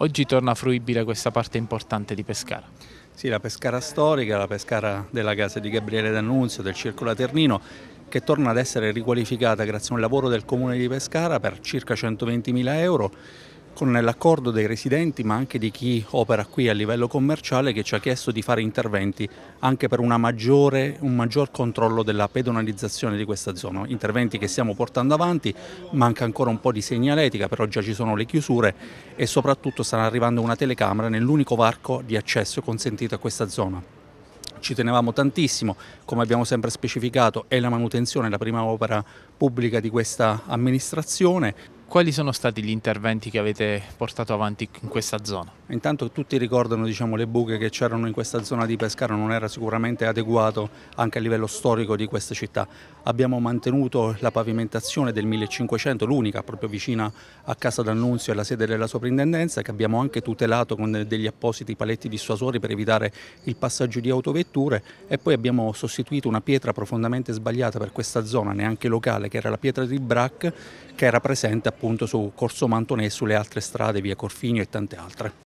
Oggi torna fruibile questa parte importante di Pescara. Sì, la Pescara storica, la Pescara della casa di Gabriele D'Annunzio, del Circolo Aternino, che torna ad essere riqualificata grazie a un lavoro del Comune di Pescara per circa 120.000 euro con l'accordo dei residenti ma anche di chi opera qui a livello commerciale che ci ha chiesto di fare interventi anche per maggiore, un maggior controllo della pedonalizzazione di questa zona, interventi che stiamo portando avanti, manca ancora un po' di segnaletica, però già ci sono le chiusure e soprattutto stanno arrivando una telecamera nell'unico varco di accesso consentito a questa zona ci tenevamo tantissimo, come abbiamo sempre specificato è la manutenzione, la prima opera pubblica di questa amministrazione quali sono stati gli interventi che avete portato avanti in questa zona? Intanto tutti ricordano diciamo, le buche che c'erano in questa zona di Pescara, non era sicuramente adeguato anche a livello storico di questa città. Abbiamo mantenuto la pavimentazione del 1500, l'unica proprio vicina a Casa d'Annunzio e alla sede della soprintendenza, che abbiamo anche tutelato con degli appositi paletti dissuasori per evitare il passaggio di autovetture e poi abbiamo sostituito una pietra profondamente sbagliata per questa zona, neanche locale, che era la pietra di Brac, che era presente appunto su Corso Mantone e sulle altre strade, via Corfinio e tante altre.